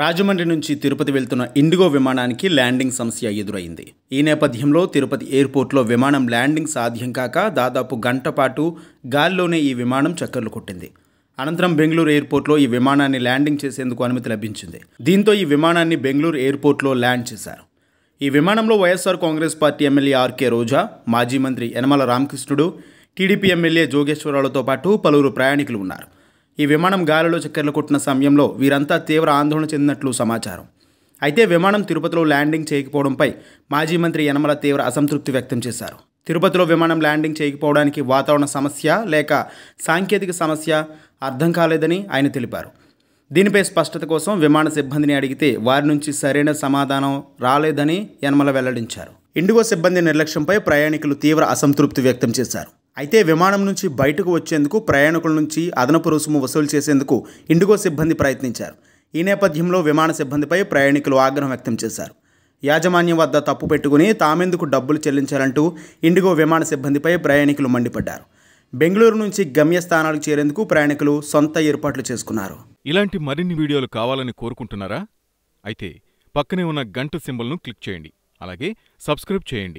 రాజమండ్రి నుంచి తిరుపతి వెళ్తున్న ఇండిగో విమానానికి ల్యాండింగ్ సమస్య ఎదురైంది ఈ నేపథ్యంలో తిరుపతి ఎయిర్పోర్ట్లో విమానం ల్యాండింగ్ సాధ్యం కాక దాదాపు గంట పాటు గాల్లోనే ఈ విమానం చక్కర్లు కొట్టింది అనంతరం బెంగళూరు ఎయిర్పోర్ట్లో ఈ విమానాన్ని ల్యాండింగ్ చేసేందుకు అనుమతి లభించింది దీంతో ఈ విమానాన్ని బెంగళూరు ఎయిర్పోర్ట్లో ల్యాండ్ చేశారు ఈ విమానంలో YSR Congress party MLA R రోజా మాజీ మంత్రి యనమల రామకృష్ణుడు టీడీపీ ఎమ్మెల్యే జోగేశ్వరరావుతో పాటు పలువురు ప్రయాణికులు ఉన్నారు ఈ విమానం గాలిలో చక్కెర్లు కొట్టిన సమయంలో వీరంతా తీవ్ర ఆందోళన చెందినట్లు సమాచారం అయితే విమానం తిరుపతిలో ల్యాండింగ్ చేయకపోవడంపై మాజీ మంత్రి యనమల తీవ్ర అసంతృప్తి వ్యక్తం చేశారు తిరుపతిలో విమానం ల్యాండింగ్ చేయకపోవడానికి వాతావరణ సమస్య లేక సాంకేతిక సమస్య అర్థం కాలేదని ఆయన తెలిపారు దీనిపై స్పష్టత కోసం విమాన సిబ్బందిని అడిగితే వారి నుంచి సరైన సమాధానం రాలేదని యనమల వెల్లడించారు ఇండిగో సిబ్బంది నిర్లక్ష్యంపై ప్రయాణికులు తీవ్ర అసంతృప్తి వ్యక్తం చేశారు అయితే విమానం నుంచి బయటకు వచ్చేందుకు ప్రయాణికుల నుంచి అదనపు రుసుము వసూలు చేసేందుకు ఇండిగో సిబ్బంది ప్రయత్నించారు ఈ నేపథ్యంలో విమాన సిబ్బందిపై ప్రయాణికులు ఆగ్రహం వ్యక్తం చేశారు యాజమాన్యం వద్ద తప్పు పెట్టుకుని తామెందుకు డబ్బులు చెల్లించాలంటూ ఇండిగో విమాన సిబ్బందిపై ప్రయాణికులు మండిపడ్డారు బెంగళూరు నుంచి గమ్యస్థానాలు చేరేందుకు ప్రయాణికులు సొంత ఏర్పాట్లు చేసుకున్నారు ఇలాంటి మరిన్ని వీడియోలు కావాలని కోరుకుంటున్నారా అయితే పక్కనే ఉన్న గంట సింబల్ను క్లిక్ చేయండి అలాగే సబ్స్క్రైబ్ చేయండి